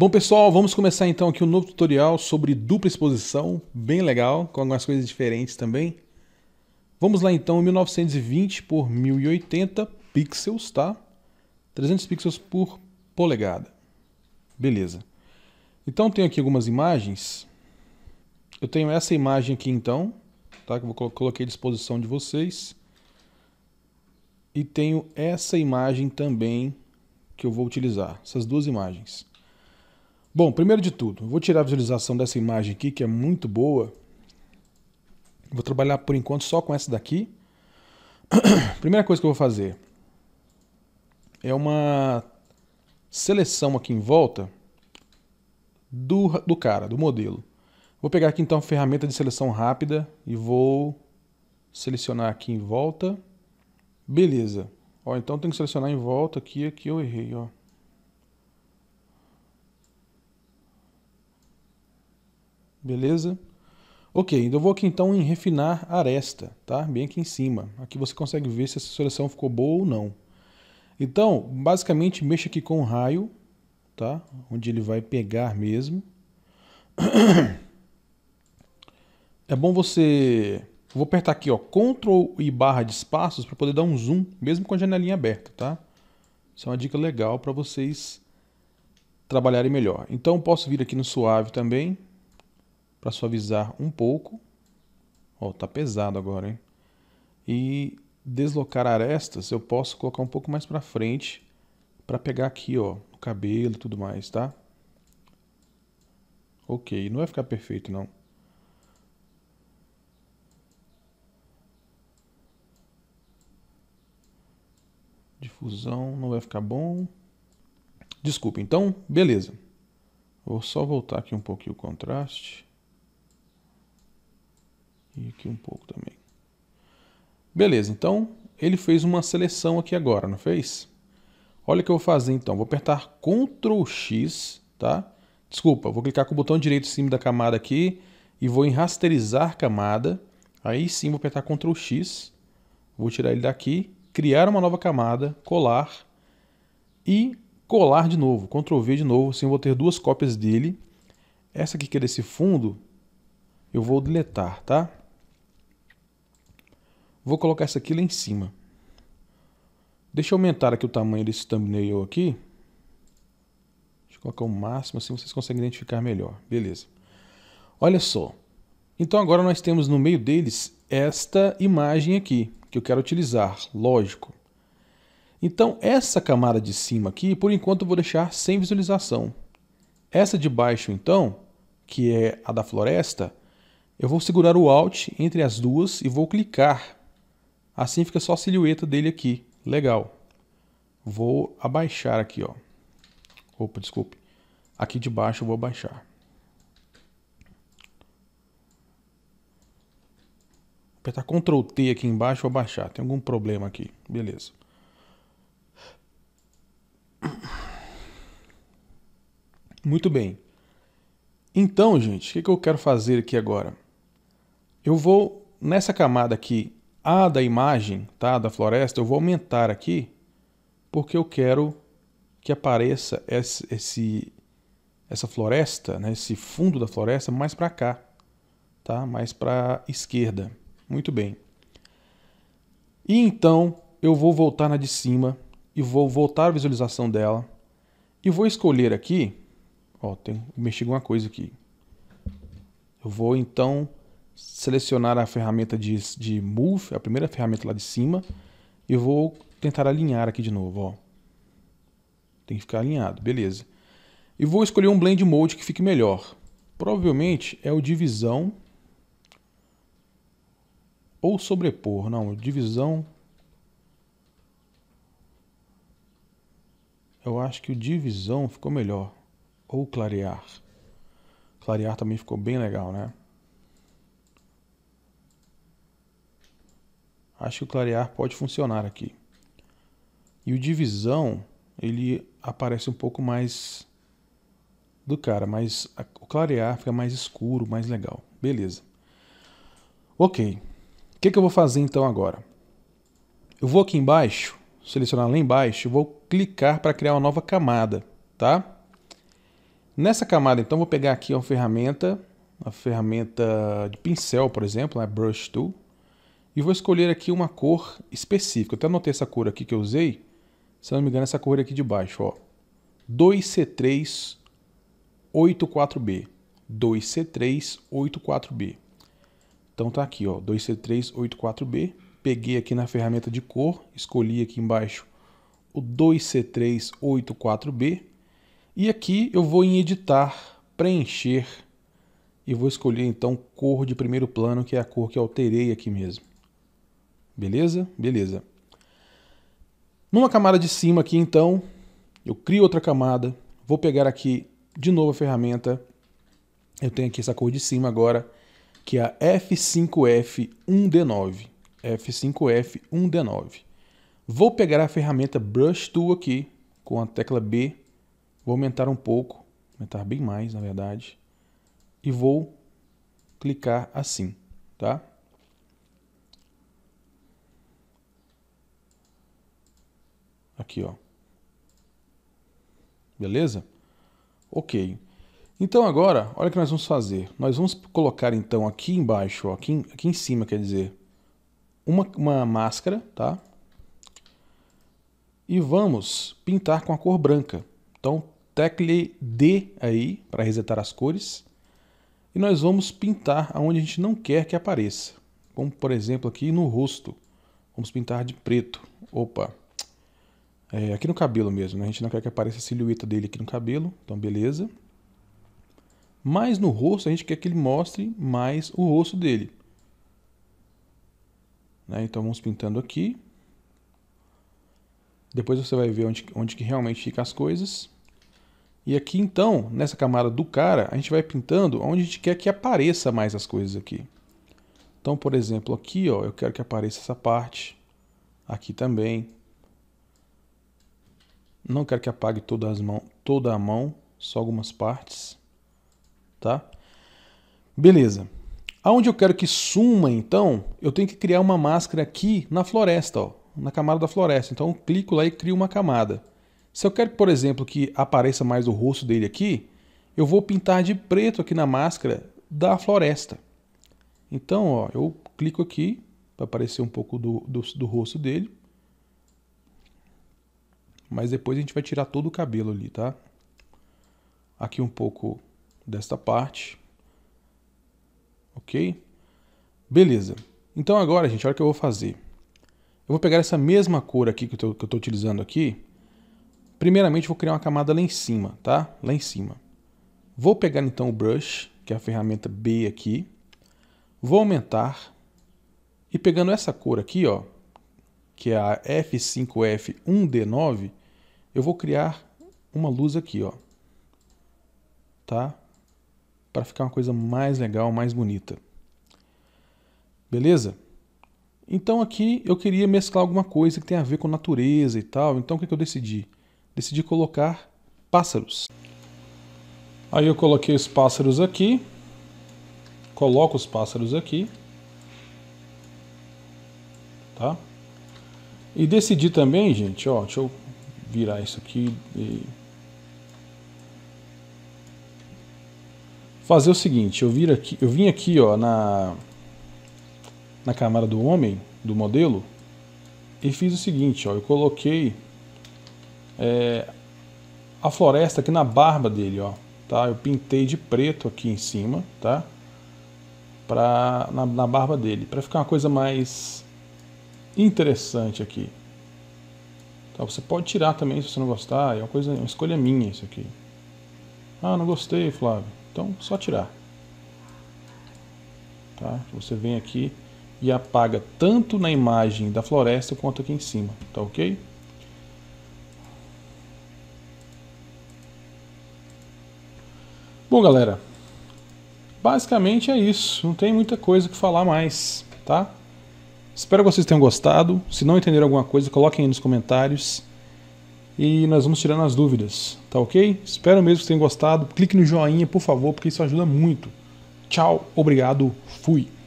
Bom pessoal, vamos começar então aqui um novo tutorial sobre dupla exposição, bem legal, com algumas coisas diferentes também. Vamos lá então, 1920 por 1080 pixels, tá? 300 pixels por polegada. Beleza. Então tenho aqui algumas imagens. Eu tenho essa imagem aqui então, tá? Que eu coloquei à disposição de vocês. E tenho essa imagem também que eu vou utilizar, essas duas imagens. Bom, primeiro de tudo, vou tirar a visualização dessa imagem aqui, que é muito boa. Vou trabalhar por enquanto só com essa daqui. Primeira coisa que eu vou fazer é uma seleção aqui em volta do, do cara, do modelo. Vou pegar aqui então a ferramenta de seleção rápida e vou selecionar aqui em volta. Beleza. Ó, então tenho que selecionar em volta aqui, aqui eu errei, ó. Beleza? Ok, então eu vou aqui então em refinar aresta, tá? Bem aqui em cima. Aqui você consegue ver se essa seleção ficou boa ou não. Então, basicamente, mexa aqui com o raio, tá? Onde ele vai pegar mesmo. É bom você... vou apertar aqui, ó, Ctrl e barra de espaços para poder dar um zoom, mesmo com a janelinha aberta, tá? Isso é uma dica legal para vocês trabalharem melhor. Então, posso vir aqui no suave também, para suavizar um pouco. Ó, tá pesado agora, hein? E deslocar arestas, eu posso colocar um pouco mais para frente para pegar aqui, ó, o cabelo e tudo mais, tá? Ok, não vai ficar perfeito não. Difusão não vai ficar bom. Desculpa, então, beleza. Vou só voltar aqui um pouquinho o contraste. E aqui um pouco também. Beleza, então ele fez uma seleção aqui agora, não fez? Olha o que eu vou fazer então. Vou apertar Ctrl X, tá? Desculpa, vou clicar com o botão direito em cima da camada aqui e vou em rasterizar camada. Aí sim vou apertar Ctrl X. Vou tirar ele daqui, criar uma nova camada, colar e colar de novo. Ctrl V de novo, assim eu vou ter duas cópias dele. Essa aqui que é desse fundo, eu vou deletar, tá? Vou colocar essa aqui lá em cima. Deixa eu aumentar aqui o tamanho desse thumbnail aqui. Deixa eu colocar o máximo, assim vocês conseguem identificar melhor. Beleza. Olha só. Então agora nós temos no meio deles esta imagem aqui, que eu quero utilizar, lógico. Então essa camada de cima aqui, por enquanto eu vou deixar sem visualização. Essa de baixo então, que é a da floresta, eu vou segurar o Alt entre as duas e vou clicar Assim fica só a silhueta dele aqui. Legal. Vou abaixar aqui, ó. Opa, desculpe. Aqui de baixo eu vou abaixar. Vou apertar Ctrl T aqui embaixo vou abaixar. Tem algum problema aqui. Beleza. Muito bem. Então, gente, o que, que eu quero fazer aqui agora? Eu vou nessa camada aqui a da imagem tá, da floresta, eu vou aumentar aqui, porque eu quero que apareça esse, esse essa floresta, né, esse fundo da floresta mais para cá, tá? mais para a esquerda. Muito bem. E então eu vou voltar na de cima e vou voltar a visualização dela e vou escolher aqui, ó, tem, mexi alguma coisa aqui. Eu vou então selecionar a ferramenta de, de Move, a primeira ferramenta lá de cima, e vou tentar alinhar aqui de novo. Ó. Tem que ficar alinhado, beleza. E vou escolher um Blend Mode que fique melhor. Provavelmente é o Divisão ou Sobrepor. Não, Divisão... Eu acho que o Divisão ficou melhor. Ou Clarear. Clarear também ficou bem legal, né? Acho que o clarear pode funcionar aqui. E o divisão, ele aparece um pouco mais do cara, mas o clarear fica mais escuro, mais legal. Beleza. Ok. O que, que eu vou fazer então agora? Eu vou aqui embaixo, selecionar lá embaixo, vou clicar para criar uma nova camada, tá? Nessa camada, então, vou pegar aqui uma ferramenta, a ferramenta de pincel, por exemplo, a né? Brush Tool, e vou escolher aqui uma cor específica. Eu até anotei essa cor aqui que eu usei. Se não me engano, essa cor aqui de baixo, ó. 2C384B. 2C384B. Então tá aqui, ó, 2C384B. Peguei aqui na ferramenta de cor, escolhi aqui embaixo o 2C384B. E aqui eu vou em editar, preencher e vou escolher então cor de primeiro plano, que é a cor que eu alterei aqui mesmo. Beleza? Beleza. Numa camada de cima aqui, então, eu crio outra camada. Vou pegar aqui de novo a ferramenta. Eu tenho aqui essa cor de cima agora, que é a F5F1D9. F5F1D9. Vou pegar a ferramenta Brush Tool aqui, com a tecla B. Vou aumentar um pouco, aumentar bem mais, na verdade. E vou clicar assim, tá? Aqui, ó. Beleza? Ok. Então agora, olha o que nós vamos fazer. Nós vamos colocar então aqui embaixo, ó, aqui, em, aqui em cima, quer dizer, uma, uma máscara, tá? E vamos pintar com a cor branca. Então, tecle D aí para resetar as cores. E nós vamos pintar aonde a gente não quer que apareça. Como, por exemplo, aqui no rosto. Vamos pintar de preto. Opa! É, aqui no cabelo mesmo, né? A gente não quer que apareça a silhueta dele aqui no cabelo, então beleza. Mas no rosto a gente quer que ele mostre mais o rosto dele. Né? Então vamos pintando aqui. Depois você vai ver onde, onde que realmente ficam as coisas. E aqui então, nessa camada do cara, a gente vai pintando onde a gente quer que apareça mais as coisas aqui. Então, por exemplo, aqui ó, eu quero que apareça essa parte. Aqui também. Não quero que apague toda, as mão, toda a mão, só algumas partes. Tá? Beleza. Aonde eu quero que suma, então, eu tenho que criar uma máscara aqui na floresta, ó, na camada da floresta. Então eu clico lá e crio uma camada. Se eu quero, por exemplo, que apareça mais o rosto dele aqui, eu vou pintar de preto aqui na máscara da floresta. Então, ó, eu clico aqui para aparecer um pouco do, do, do rosto dele. Mas depois a gente vai tirar todo o cabelo ali, tá? Aqui um pouco desta parte. Ok? Beleza. Então agora, gente, olha o que eu vou fazer. Eu vou pegar essa mesma cor aqui que eu estou utilizando aqui. Primeiramente, vou criar uma camada lá em cima, tá? Lá em cima. Vou pegar então o brush, que é a ferramenta B aqui. Vou aumentar. E pegando essa cor aqui, ó, que é a F5F1D9, eu vou criar uma luz aqui, ó, tá? Para ficar uma coisa mais legal, mais bonita. Beleza? Então aqui eu queria mesclar alguma coisa que tem a ver com natureza e tal. Então o que, que eu decidi? Decidi colocar pássaros. Aí eu coloquei os pássaros aqui. Coloco os pássaros aqui. Tá? E decidi também, gente, ó, deixa eu virar isso aqui e fazer o seguinte, eu vir aqui, eu vim aqui, ó, na na câmera do homem do modelo e fiz o seguinte, ó, eu coloquei é, a floresta aqui na barba dele, ó, tá? Eu pintei de preto aqui em cima, tá? para na, na barba dele, para ficar uma coisa mais interessante aqui. Tá? Você pode tirar também se você não gostar, é uma coisa, é uma escolha minha isso aqui. Ah, não gostei, Flávio. Então, só tirar. Tá? Você vem aqui e apaga tanto na imagem da floresta quanto aqui em cima, tá ok? Bom, galera, basicamente é isso. Não tem muita coisa que falar mais, tá? Espero que vocês tenham gostado. Se não entenderam alguma coisa, coloquem aí nos comentários. E nós vamos tirando as dúvidas, tá ok? Espero mesmo que vocês tenham gostado. Clique no joinha, por favor, porque isso ajuda muito. Tchau, obrigado, fui.